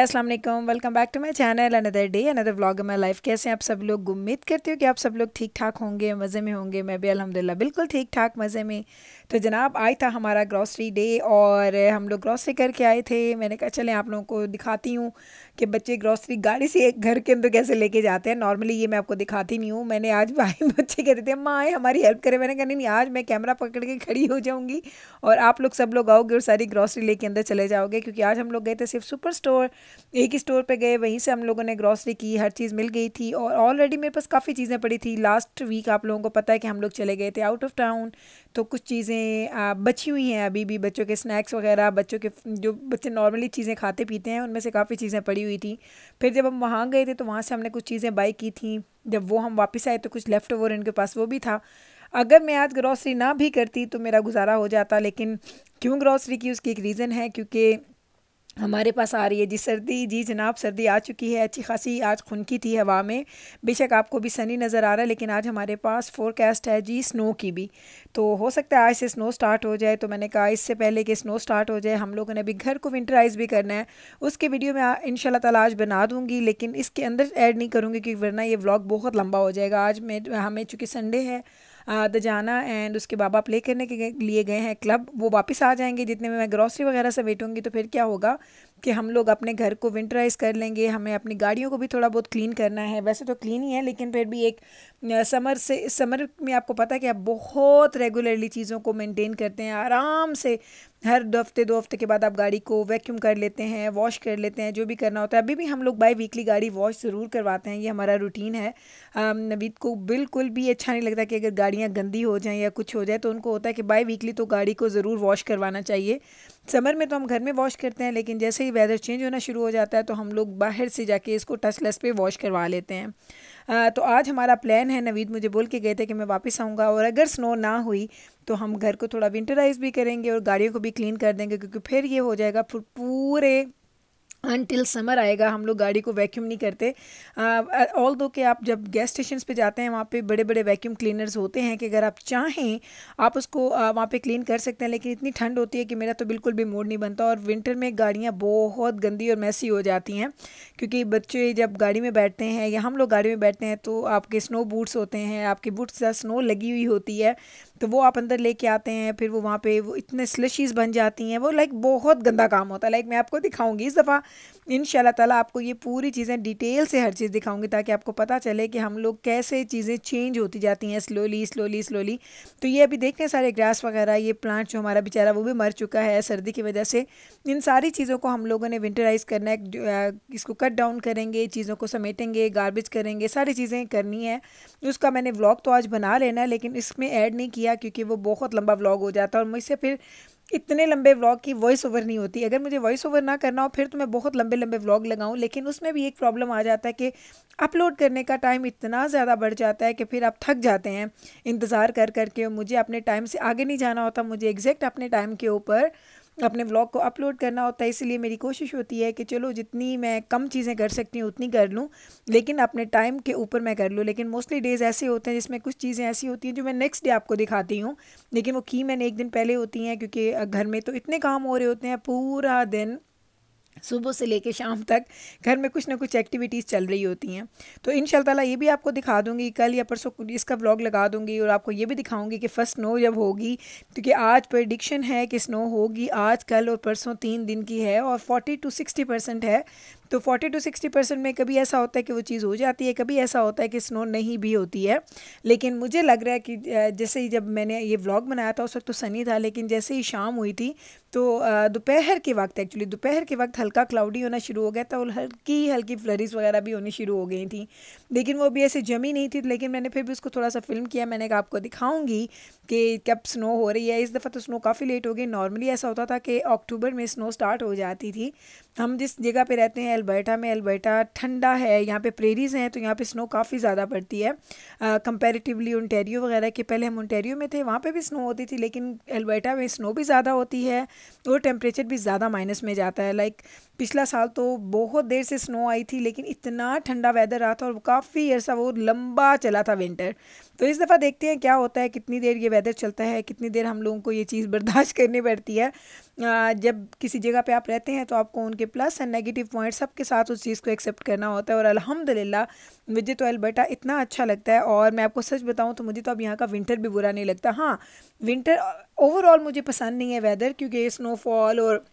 अस्सलाम वालेकुम welcome back to my channel another day another vlog my life कैसे हैं आप सब लोग उम्मीद करती हूँ कि आप सब लोग ठीक ठाक होंगे मज़े में होंगे मैं भी अल्हम्दुलिल्लाह बिल्कुल ठीक ठाक मज़े में तो जनाब आज था हमारा ग्रॉसरी डे और हम लोग ग्रॉसरी करके आए थे मैंने कहा चले आप लोगों को दिखाती हूँ कि बच्चे ग्रॉसरी गाड़ी से एक घर के अंदर कैसे लेके जाते हैं नॉर्मली ये मैं आपको दिखाती नहीं हूँ मैंने आज भाई बच्चे कहते थे माँ आए हमारी हेल्प करें मैंने कहा नहीं आज मैं कैमरा पकड़ के खड़ी हो जाऊँगी और आप लोग सब लोग आओगे और सारी ग्रॉसरी लेके अंदर चले जाओगे क्योंकि आज हम लोग गए थे सिर्फ सुपर स्टोर एक ही स्टोर पे गए वहीं से हम लोगों ने ग्रॉसरी की हर चीज़ मिल गई थी और ऑलरेडी मेरे पास काफ़ी चीज़ें पड़ी थी लास्ट वीक आप लोगों को पता है कि हम लोग चले गए थे आउट ऑफ टाउन तो कुछ चीज़ें बची हुई हैं अभी भी बच्चों के स्नैक्स वगैरह बच्चों के जो बच्चे नॉर्मली चीज़ें खाते पीते हैं उनमें से काफ़ी चीज़ें पड़ी हुई थी फिर जब हम वहाँ गए थे तो वहाँ से हमने कुछ चीज़ें बाई की थी जब वो हम वापस आए तो कुछ लेफ़्ट ओवर इनके पास वो भी था अगर मैं आज ग्रॉसरी ना भी करती तो मेरा गुजारा हो जाता लेकिन क्यों ग्रॉसरी की उसकी एक रीज़न है क्योंकि हमारे पास आ रही है जी सर्दी जी जनाब सर्दी आ चुकी है अच्छी खासी आज खुनकी थी हवा में बेशक आपको भी सनी नज़र आ रहा है लेकिन आज हमारे पास फोरकास्ट है जी स्नो की भी तो हो सकता है आज से स्नो स्टार्ट हो जाए तो मैंने कहा इससे पहले कि स्नो स्टार्ट हो जाए हम लोगों ने अभी घर को विंटराइज भी करना है उसके वीडियो में इन तला आज बना दूँगी लेकिन इसके अंदर ऐड नहीं करूँगी क्योंकि वरना ये ब्लॉग बहुत लंबा हो जाएगा आज मैं हमें चूँकि संडे है जाना एंड उसके बाबा प्ले करने के लिए गए हैं क्लब वो वापस आ जाएंगे जितने में मैं ग्रॉसरी वगैरह से बैठूँगी तो फिर क्या होगा कि हम लोग अपने घर को विंटराइज कर लेंगे हमें अपनी गाड़ियों को भी थोड़ा बहुत क्लीन करना है वैसे तो क्लीन ही है लेकिन फिर भी एक समर से समर में आपको पता है कि आप बहुत रेगुलरली चीज़ों को मेंटेन करते हैं आराम से हर दो हफ्ते दो हफ्ते के बाद आप गाड़ी को वैक्यूम कर लेते हैं वॉश कर लेते हैं जो भी करना होता है अभी भी हम लोग बाई वीकली गाड़ी वॉश ज़रूर करवाते हैं ये हमारा रूटीन है नवीद को बिल्कुल भी अच्छा नहीं लगता कि अगर गाड़ियाँ गंदी हो जाएँ या कुछ हो जाए तो उनको होता है कि बाई वीकली तो गाड़ी को ज़रूर वॉश करवाना चाहिए समर में तो हम घर में वॉश करते हैं लेकिन जैसे ही वेदर चेंज होना शुरू हो जाता है तो हम लोग बाहर से जाके इसको टचलेस पे वॉश करवा लेते हैं आ, तो आज हमारा प्लान है नवीद मुझे बोल के गए थे कि मैं वापस आऊँगा और अगर स्नो ना हुई तो हम घर को थोड़ा विंटराइज भी करेंगे और गाड़ियों को भी क्लीन कर देंगे क्योंकि फिर ये हो जाएगा पूरे अनटिल समर आएगा हम लोग गाड़ी को वैक्यूम नहीं करते ऑल दो कि आप जब गैस स्टेशन पे जाते हैं वहाँ पे बड़े बड़े वैक्यूम क्लीनर्स होते हैं कि अगर आप चाहें आप उसको वहाँ पे क्लीन कर सकते हैं लेकिन इतनी ठंड होती है कि मेरा तो बिल्कुल भी मूड नहीं बनता और विंटर में गाड़ियाँ बहुत गंदी और मैसी हो जाती हैं क्योंकि बच्चे जब गाड़ी में बैठते हैं या हम लोग गाड़ी में बैठते हैं तो आपके स्नो बूट्स होते हैं आपके बूट्स स्नो लगी हुई होती है तो वो आप अंदर लेके आते हैं फिर वो वहाँ पे वो इतने स्लशीज़ बन जाती हैं वो लाइक बहुत गंदा काम होता है लाइक मैं आपको दिखाऊंगी इस दफ़ा इन ताला आपको ये पूरी चीज़ें डिटेल से हर चीज़ दिखाऊंगी ताकि आपको पता चले कि हम लोग कैसे चीज़ें चेंज होती जाती हैं स्लोली स्लोली स्लोली तो ये अभी देख सारे ग्रास वगैरह ये प्लांट जो हमारा बेचारा वो भी मर चुका है सर्दी की वजह से इन सारी चीज़ों को हम लोगों ने विंटराइज़ करना है इसको कट डाउन करेंगे चीज़ों को समेटेंगे गार्बेज करेंगे सारी चीज़ें करनी है उसका मैंने व्लॉग तो आज बना लेना है लेकिन इसमें ऐड नहीं किया क्योंकि वो बहुत लंबा ब्लॉग हो जाता है और मुझसे फिर इतने लंबे व्लॉग की वॉइस ओवर नहीं होती अगर मुझे वॉइस ओवर ना करना हो फिर तो मैं बहुत लंबे लंबे व्लॉग लगाऊं लेकिन उसमें भी एक प्रॉब्लम आ जाता है कि अपलोड करने का टाइम इतना ज़्यादा बढ़ जाता है कि फिर आप थक जाते हैं इंतज़ार कर करके मुझे अपने टाइम से आगे नहीं जाना होता मुझे एग्जैक्ट अपने टाइम के ऊपर अपने व्लॉग को अपलोड करना होता है इसलिए मेरी कोशिश होती है कि चलो जितनी मैं कम चीज़ें कर सकती हूँ उतनी कर लूँ लेकिन अपने टाइम के ऊपर मैं कर लूँ लेकिन मोस्टली डेज़ ऐसे होते हैं जिसमें कुछ चीज़ें ऐसी होती हैं जो मैं नेक्स्ट डे आपको दिखाती हूँ लेकिन वो की मैंने एक दिन पहले होती हैं क्योंकि घर में तो इतने काम हो रहे होते हैं पूरा दिन सुबह से लेके शाम तक घर में कुछ ना कुछ एक्टिविटीज़ चल रही होती हैं तो इन शाला ये भी आपको दिखा दूंगी कल या परसों इसका व्लॉग लगा दूंगी और आपको ये भी दिखाऊंगी कि फ़र्स्ट स्नो जब होगी क्योंकि आज प्रडिक्शन है कि स्नो होगी आज कल और परसों तीन दिन की है और फोर्टी टू सिक्सटी परसेंट है तो फोर्टी टू सिक्सटी परसेंट में कभी ऐसा होता है कि वो चीज़ हो जाती है कभी ऐसा होता है कि स्नो नहीं भी होती है लेकिन मुझे लग रहा है कि जैसे ही जब मैंने ये व्लॉग बनाया था उस वक्त तो सनी था लेकिन जैसे ही शाम हुई थी तो दोपहर के वक्त एक्चुअली दोपहर के वक्त हल्का क्लाउडी होना शुरू हो गया था और हल्की हल्की फ्लरीज वगैरह भी होनी शुरू हो गई थी लेकिन वो भी ऐसे जमी नहीं थी लेकिन मैंने फिर भी उसको थोड़ा सा फिल्म किया मैंने कहा आपको दिखाऊंगी कि कब स्नो हो रही है इस दफ़ा तो स्नो काफ़ी लेट हो गई नॉर्मली ऐसा होता था कि अक्टूबर में स्नो स्टार्ट हो जाती थी हम जिस जगह पर रहते हैं अल्बर्टा में अल्बर्टा ठंडा है यहाँ पे प्रेरीज हैं तो यहाँ पे स्नो काफ़ी ज़्यादा पड़ती है कंपेरेटिवली ओंटेरियो वगैरह के पहले हम ओंटेरियो में थे वहाँ पे भी स्नो होती थी लेकिन अल्बर्टा में स्नो भी ज़्यादा होती है और टेम्परेचर भी ज़्यादा माइनस में जाता है लाइक पिछला साल तो बहुत देर से स्नो आई थी लेकिन इतना ठंडा वेदर रहा था और काफ़ी अर्सा वो लंबा चला था विंटर तो इस दफ़ा देखते हैं क्या होता है कितनी देर ये वेदर चलता है कितनी देर हम लोगों को ये चीज़ बर्दाश्त करनी पड़ती है जब किसी जगह पे आप रहते हैं तो आपको उनके प्लस एंड नेगेटिव पॉइंट सबके साथ उस चीज़ को एक्सेप्ट करना होता है और अल्हम्दुलिल्लाह मुझे तो अलबर्टा इतना अच्छा लगता है और मैं आपको सच बताऊँ तो मुझे तो अब यहाँ का विंटर भी बुरा नहीं लगता हाँ विंटर ओवरऑल मुझे पसंद नहीं है वेदर क्योंकि स्नोफॉल और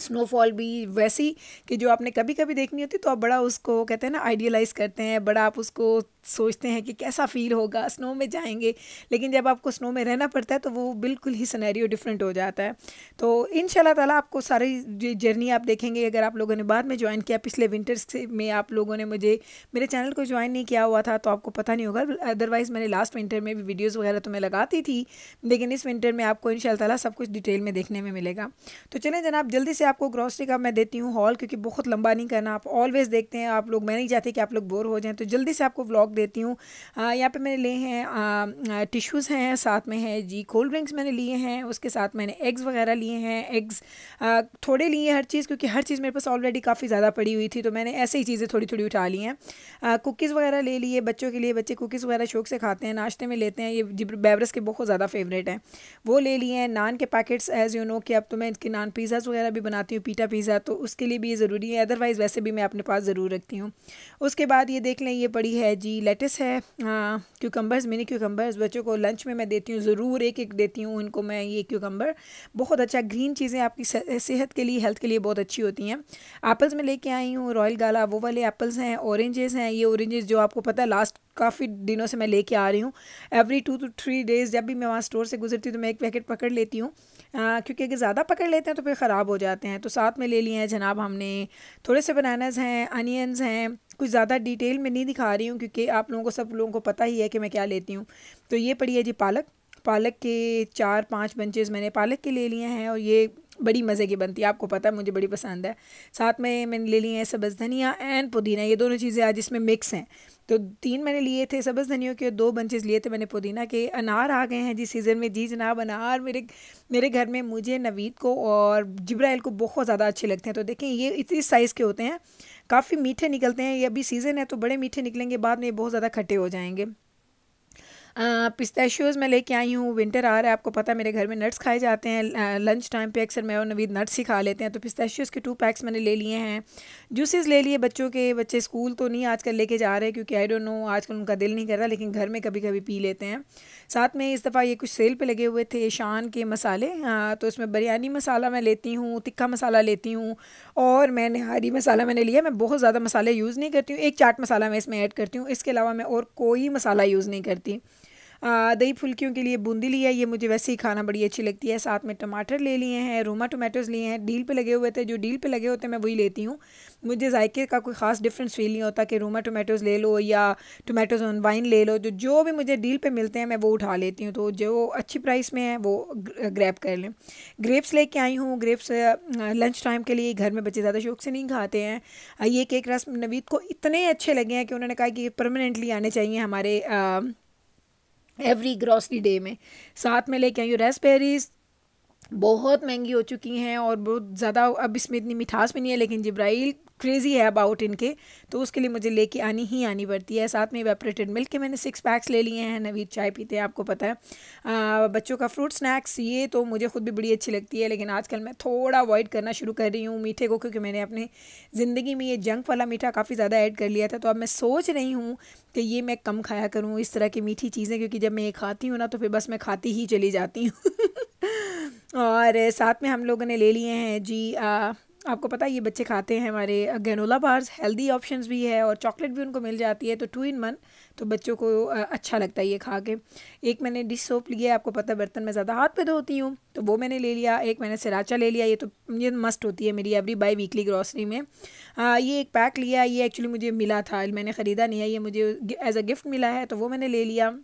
स्नोफॉल भी वैसी कि जो आपने कभी कभी देखनी होती तो आप बड़ा उसको कहते हैं ना आइडियलाइज़ करते हैं बड़ा आप उसको सोचते हैं कि कैसा फील होगा स्नो में जाएंगे लेकिन जब आपको स्नो में रहना पड़ता है तो वो बिल्कुल ही सिनेरियो डिफरेंट हो जाता है तो इन ताला आपको सारी जर्नी आप देखेंगे अगर आप लोगों ने बाद में ज्वाइन किया पिछले विंटर्स में आप लोगों ने मुझे मेरे चैनल को ज्वाइन नहीं किया हुआ था तो आपको पता नहीं होगा अदरवाइज़ मैंने लास्ट विंटर में भी वीडियोज़ वगैरह तो मैं लगाती थी लेकिन इस विंटर में आपको इन ताला सब कुछ डिटेल में देखने में मिलेगा तो चलें जनाब जल्दी से आपको ग्रॉसरी का मैं देती हूँ हॉल क्योंकि बहुत लंबा नहीं करना आप ऑलवेज़ देखते हैं आप लोग मैं नहीं चाहती कि आप लोग बोर हो जाएँ तो जल्दी से आपको व्लॉग देती हूँ यहाँ पर मैंने लिए हैं टिश्यूज़ हैं साथ में है जी कोल्ड ड्रिंक्स मैंने लिए हैं उसके साथ मैंने एग्स वगैरह लिए हैं एग्स थोड़े लिए हर चीज़ क्योंकि हर चीज़ मेरे पास ऑलरेडी काफ़ी ज़्यादा पड़ी हुई थी तो मैंने ऐसे ही चीज़ें थोड़ी थोड़ी उठा ली हैं कुकीज़ वगैरह ले लिए बच्चों के लिए बच्चे कुकीज़ वगैरह शौक से खाते हैं नाश्ते में लेते हैं ये बेवरेज के बहुत ज़्यादा फेवरेट हैं वो ले लिए हैं नान के पैकेट्स एज़ यू नो कि अब तो मैं इनके नान पिज़्ज़ाज़ वगैरह भी बनाती हूँ पीटा पिज़्ज़ा तो उसके लिए भी ये ज़रूरी है अदरवाइज़ वैसे भी मैं अपने पास ज़रूर रखती हूँ उसके बाद ये देख लें ये पड़ी है जी लेटस है क्यूकम्बर्स मिनी क्यूकम्बर्स बच्चों को लंच में मैं देती हूँ ज़रूर एक एक देती हूँ उनको मैं ये क्यूकम्बर बहुत अच्छा ग्रीन चीज़ें आपकी सेहत के लिए हेल्थ के लिए बहुत अच्छी होती हैं एप्पल्स में लेके आई हूँ रॉयल गाला वो वाले एप्पल्स हैं ऑरेंजेस हैं ये ऑरेंजेस जो आपको पता है लास्ट काफ़ी दिनों से मैं लेके आ रही हूँ every two two three days जब भी मैं वहाँ स्टोर से गुजरती हूँ तो मैं एक पैकेट पकड़ लेती हूँ क्योंकि अगर ज़्यादा पकड़ लेते हैं तो फिर ख़राब हो जाते हैं तो साथ में ले लिए हैं जनाब हमने थोड़े से बनानाज़ हैं अनियंस हैं कुछ ज़्यादा डिटेल में नहीं दिखा रही हूँ क्योंकि आप लोगों को सब लोगों को पता ही है कि मैं क्या लेती हूँ तो ये पड़ी है जी पालक पालक के चार पाँच बंचेज़ मैंने पालक के ले लिए हैं और ये बड़ी मज़े की बनती है आपको पता है मुझे बड़ी पसंद है साथ में मैंने ले लिए हैं सब्ज़ धनिया एंड पुदीना ये दोनों चीज़ें आज इसमें मिक्स हैं तो तीन मैंने लिए थे सब्ज़ धनियों के दो बंचेज लिए थे मैंने पुदीना के अनार आ गए हैं जिस सीज़न में जी जनाब अनार मेरे मेरे घर में मुझे नवीद को और जब्राइल को बहुत ज़्यादा अच्छे लगते हैं तो देखें ये इतनी साइज़ के होते हैं काफ़ी मीठे निकलते हैं ये अभी सीज़न है तो बड़े मीठे निकलेंगे बाद में बहुत ज़्यादा खट्टे हो जाएंगे पिस्ताशियोज़ मैं लेके आई हूँ विंटर आ रहा है आपको पता है मेरे घर में नट्स खाए जाते हैं लंच टाइम पे अक्सर मैं और नवीद नट्स ही खा लेते हैं तो पिस्ताशियोज़ के टू पैक्स मैंने ले लिए हैं जूसेस ले लिए बच्चों के बच्चे स्कूल तो नहीं आजकल लेके जा रहे क्योंकि आई डोंट नो आजकल उनका दिल नहीं कर रहा लेकिन घर में कभी कभी पी लेते हैं साथ में इस दफ़ा ये कुछ सेल पर लगे हुए थे शान के मसाले तो उसमें बिरयानी मसाला मैं लेती हूँ तिक्खा मसाला लेती हूँ और मैंने हरी मसाला मैंने लिया मैं बहुत ज़्यादा मसाले यूज़ नहीं करती हूँ एक चाट मसाला मैं इसमें ऐड करती हूँ इसके अलावा मैं और कोई मसाला यूज़ नहीं करती दही फुल्कियों के लिए बूंदी लिया ये मुझे वैसे ही खाना बड़ी अच्छी लगती है साथ में टमाटर ले लिए हैं रोमा टोमेटोज़ लिए हैं डील पे लगे हुए थे जो डील पे लगे होते हैं मैं वही लेती हूँ मुझे जायके का कोई ख़ास डिफरेंस फील नहीं होता कि रोमा टोमेटोज़ ले लो या टोमेटोज़ ऑन वाइन ले लो जो जो भी मुझे डील पर मिलते हैं मैं वो उठा लेती हूँ तो जो अच्छी प्राइस में है वो ग्रैप कर लें ग्रेप्स कर आई हूँ ग्रेप्स लंच टाइम के लिए घर में बच्चे ज़्यादा शौक से नहीं खाते हैं ये केक रस नवीद को इतने अच्छे लगे हैं कि उन्होंने कहा कि परमानेंटली आने चाहिए हमारे एवरी ग्रॉसरी डे में साथ में लेके आई हूँ रेसबेरीज बहुत महंगी हो चुकी हैं और बहुत ज़्यादा अब इसमें इतनी मिठास भी नहीं है लेकिन जब्राइल क्रेज़ी है अबाउट इनके तो उसके लिए मुझे लेके आनी ही आनी पड़ती है साथ में वेपरेटेड मिल्क के मैंने सिक्स पैक्स ले लिए हैं नवीद चाय पीते हैं आपको पता है आ, बच्चों का फ्रूट स्नैक्स ये तो मुझे खुद भी बड़ी अच्छी लगती है लेकिन आजकल मैं थोड़ा अवॉइड करना शुरू कर रही हूँ मीठे को क्योंकि मैंने अपने ज़िंदगी में ये जंक वाला मीठा काफ़ी ज़्यादा ऐड कर लिया था तो अब मैं सोच रही हूँ कि ये मैं कम खाया करूँ इस तरह की मीठी चीज़ें क्योंकि जब मैं ये खाती हूँ ना तो फिर बस मैं खाती ही चली जाती हूँ और साथ में हम लोगों ने ले लिए हैं जी आ, आपको पता है ये बच्चे खाते हैं हमारे गैनोला बार्स हेल्दी ऑप्शंस भी है और चॉकलेट भी उनको मिल जाती है तो टू इन वन तो बच्चों को अच्छा लगता है ये खा के एक मैंने डिश सोप लिया है आपको पता है बर्तन में ज़्यादा हाथ पे धोती हूँ तो वो मैंने ले लिया एक मैंने सिराचा ले लिया ये तो ये मस्ट होती है मेरी एवरी बाई वीकली ग्रॉसरी में आ, ये एक पैक लिया ये एक्चुअली मुझे मिला था मैंने ख़रीदा नहीं है ये मुझे एज़ अ गिफ्ट मिला है तो वो मैंने ले लिया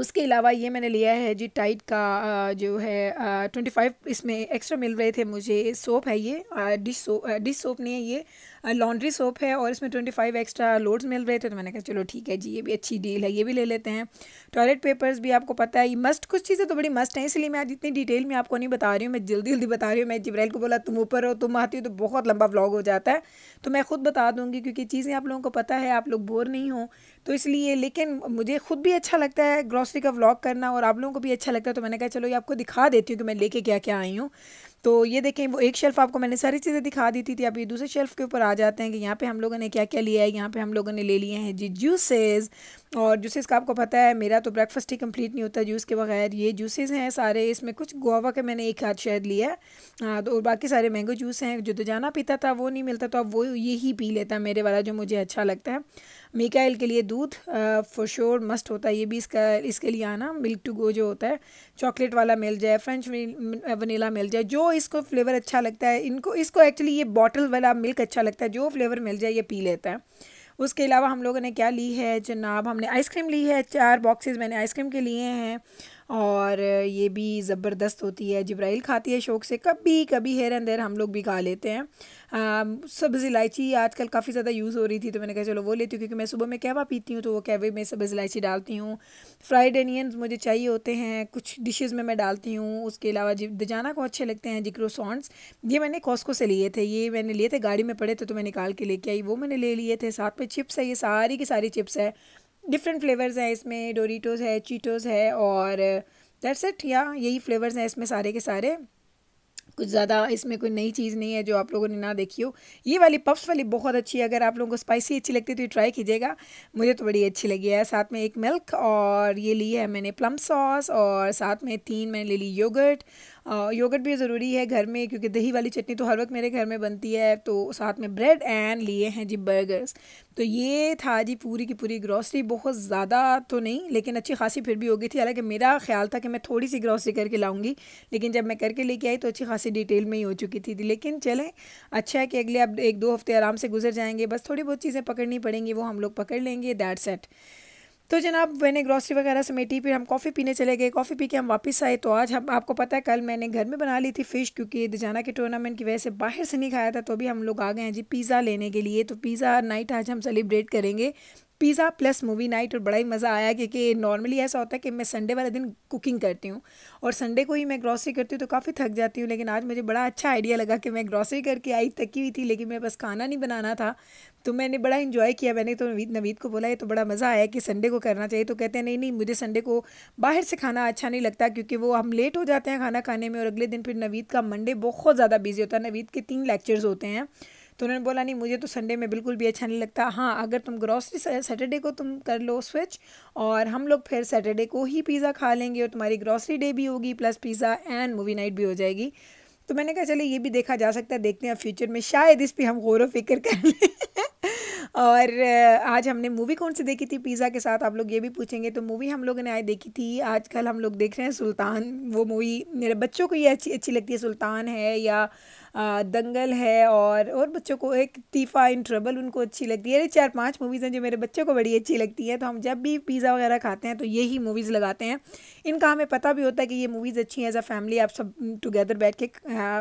उसके अलावा ये मैंने लिया है जी टाइट का जो है ट्वेंटी फाइव इसमें एक्स्ट्रा मिल रहे थे मुझे सोप है ये डिश सोप डिश सोप नहीं है ये लॉन्ड्री सोप है और इसमें ट्वेंटी फाइव एक्स्ट्रा लोड्स मिल रहे थे तो मैंने कहा चलो ठीक है जी ये भी अच्छी डील है ये भी ले लेते हैं टॉयलेट पेपर्स भी आपको पता है मस्ट कुछ चीज़ें तो बड़ी मस्ट हैं इसलिए मैं आज इतनी डिटेल में आपको नहीं बता रही हूँ मैं जल्दी जल्दी बता रही हूँ मैं जबराइल को बोला तुम ऊपर हो तुम आती हो तो बहुत लंबा ब्लॉग हो जाता है तो मैं खुद बता दूँगी क्योंकि चीज़ें आप लोगों को पता है आप लोग बोर नहीं हो तो इसलिए लेकिन मुझे खुद भी अच्छा लगता है ग्रॉसरी का व्लॉग करना और आप लोगों को भी अच्छा लगता है तो मैंने कहा चलो ये आपको दिखा देती हूँ कि मैं लेके क्या क्या आई हूँ तो ये देखें वो एक शेल्फ़ आपको मैंने सारी चीज़ें दिखा दी थी, थी आप ये दूसरे शेल्फ़ के ऊपर आ जाते हैं कि यहाँ पे हम लोगों ने क्या क्या लिया है यहाँ पे हम लोगों ने ले लिए हैं जी जूसेज़ और जूसेस का आपको पता है मेरा तो ब्रेकफास्ट ही कंप्लीट नहीं होता जूस के बगैर ये जूसेस हैं सारे इसमें कुछ गोवा के मैंने एक हाथ शायद लिया है हाँ तो और बाकी सारे मैंगो जूस हैं जो तो जाना पीता था वो नहीं मिलता तो अब वो यही पी लेता मेरे वाला जो मुझे अच्छा लगता है मिकाइल के लिए दूध फॉर श्योर मस्ट होता है ये भी इसका इसके लिए आना मिल्क टू गो जो होता है चॉकलेट वाला मिल जाए फ्रेंच वनीला मिल जाए जो इसको फ्लेवर अच्छा लगता है इनको इसको एक्चुअली ये बॉटल वाला मिल्क अच्छा लगता है जो फ्लेवर मिल जाए ये पी लेता है उसके अलावा हम लोगों ने क्या ली है जनाब हमने आइसक्रीम ली है चार बॉक्सेस मैंने आइसक्रीम के लिए हैं और ये भी ज़बरदस्त होती है जब्राइल खाती है शौक से कभी कभी हेर एंड देर हम लोग भी खा लेते हैं सब्ज़ इलायची आजकल काफ़ी ज़्यादा यूज़ हो रही थी तो मैंने कहा चलो वो लेती हूँ क्योंकि मैं सुबह में कहवा पीती हूँ तो वो कहवे में सब्ज़ इलायची डालती हूँ फ्राइड अनियन मुझे चाहिए होते हैं कुछ डिशेज़ में मैं डालती हूँ उसके अलावा दजाना को अच्छे लगते हैं जिक्रो सॉन्ट्स ये मैंने कॉस्को से लिए थे ये मैंने लिए थे गाड़ी में पड़े थे तो मैं निकाल के लेके आई वो मैंने ले लिए थे साथ में चिप्स है ये सारी की सारी चिप्स है डिफरेंट फ्लेवर्स हैं इसमें डोरीटोज़ है चीटोज है और दैट्स इट या यही फ्लेवर्स हैं इसमें सारे के सारे कुछ ज़्यादा इसमें कोई नई चीज़ नहीं है जो आप लोगों ने ना देखी हो ये वाली पफ्स वाली बहुत अच्छी है अगर आप लोगों को स्पाइसी अच्छी लगती है तो ये ट्राई कीजिएगा मुझे तो बड़ी अच्छी लगी है साथ में एक मिल्क और ये ली है मैंने प्लम सॉस और साथ में तीन मैंने ले ली योगर्ट योगर्ट भी ज़रूरी है घर में क्योंकि दही वाली चटनी तो हर वक्त मेरे घर में बनती है तो साथ में ब्रेड एंड लिए हैं जी बर्गर्स तो ये था जी पूरी की पूरी ग्रॉसरी बहुत ज़्यादा तो नहीं लेकिन अच्छी खासी फिर भी हो गई थी हालांकि मेरा ख्याल था कि मैं थोड़ी सी ग्रॉसरी करके लाऊंगी लेकिन जब मैं करके लेके आई तो अच्छी खासी डिटेल में ही हो चुकी थी लेकिन चलें अच्छा है कि अगले अब एक दो हफ्ते आराम से गुजर जाएंगे बस थोड़ी बहुत चीज़ें पकड़नी पड़ेंगी वो हम लोग पकड़ लेंगे दैट सेट तो जनाब मैंने ग्रॉसरी वगैरह समेटी फिर हम कॉफ़ी पीने चले गए कॉफ़ी पी के हम वापस आए तो आज हम आपको पता है कल मैंने घर में बना ली थी फ़िश क्योंकि दजाना के टूर्नामेंट की वजह से बाहर से नहीं खाया था तो भी हम लोग आ गए हैं जी पिज़्ज़ा लेने के लिए तो पिज़्ज़ा नाइट आज हम सेलिब्रेट करेंगे पिज़्ज़ा प्लस मूवी नाइट और बड़ा ही मज़ा आया क्योंकि नॉर्मली ऐसा होता है कि मैं संडे वाले दिन कुकिंग करती हूँ और संडे को ही मैं ग्रॉसरी करती हूँ तो काफ़ी थक जाती हूँ लेकिन आज मुझे बड़ा अच्छा आइडिया लगा कि मैं ग्रॉसरी करके आई थकी हुई थी लेकिन मेरे पास खाना नहीं बनाना था तो मैंने बड़ा इन्जॉय किया मैंने तो नवीद नवीद को बोला ये तो बड़ा मज़ा आया कि संडे को करना चाहिए तो कहते हैं नहीं नहीं मुझे संडे को बाहर से खाना अच्छा नहीं लगता क्योंकि वो हम लेट हो जाते हैं खाना खाने में और अगले दिन फिर नवीद का मंडे बहुत ज़्यादा बिजी होता है नवीद के तीन लेक्चर्स होते हैं तो उन्होंने बोला नहीं मुझे तो संडे में बिल्कुल भी अच्छा नहीं लगता हाँ अगर तुम ग्रॉसरी सैटरडे को तुम कर लो स्विच और हम लोग फिर सैटरडे को ही पिज़्ज़ा खा लेंगे और तुम्हारी ग्रॉसरी डे भी होगी plus pizza and movie night भी हो जाएगी तो मैंने कहा चले ये भी देखा जा सकता है देखते हैं फ्यूचर में शायद इस पर हम गौर व फिक्र कर लें और आज हमने मूवी कौन सी देखी थी पिज़्ज़ा के साथ आप लोग ये भी पूछेंगे तो मूवी हम लोगों ने आज देखी थी आजकल हम लोग देख रहे हैं सुल्तान वो मूवी मेरे बच्चों को ये अच्छी अच्छी लगती है सुल्तान है या दंगल है और और बच्चों को एक तीफ़ा इन ट्रबल उनको अच्छी लगती है अरे चार पांच मूवीज़ हैं जो मेरे बच्चों को बड़ी अच्छी लगती है तो हम जब भी पिज़्ज़ा वगैरह खाते हैं तो यही मूवीज़ लगाते हैं इनका हमें पता भी होता है कि ये मूवीज़ अच्छी हैं एज अ फैमिली आप सब टुगेदर बैठ के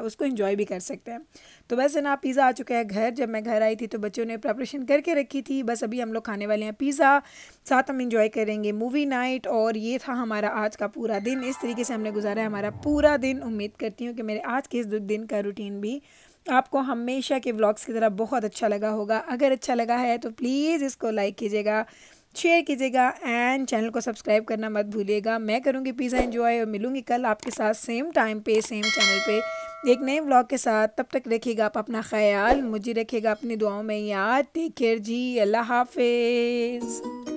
उसको इन्जॉय भी कर सकते हैं तो वैसे ना पिज़्ज़ा आ चुका है घर जब मैं घर आई थी तो बच्चों ने प्रपरेशन करके रखी थी बस अभी हम लोग खाने वाले हैं पिज़्ज़ा साथ हम इंजॉय करेंगे मूवी नाइट और ये था हमारा आज का पूरा दिन इस तरीके से हमने गुजारा है हमारा पूरा दिन उम्मीद करती हूँ कि मेरे आज के इस दिन का रूटीन भी आपको हमेशा के व्लॉग्स की तरह बहुत अच्छा लगा होगा अगर अच्छा लगा है तो प्लीज़ इसको लाइक कीजिएगा शेयर कीजिएगा एंड चैनल को सब्सक्राइब करना मत भूलिएगा मैं करूँगी पिज़्ज़ा इन्जॉय और मिलूँगी कल आपके साथ सेम टाइम पे सेम चैनल पे एक नए व्लॉग के साथ तब तक रखिएगा आप अपना ख्याल मुझे रखिएगा अपनी दुआओं में याद टेक केयर जी अल्लाह हाफिज़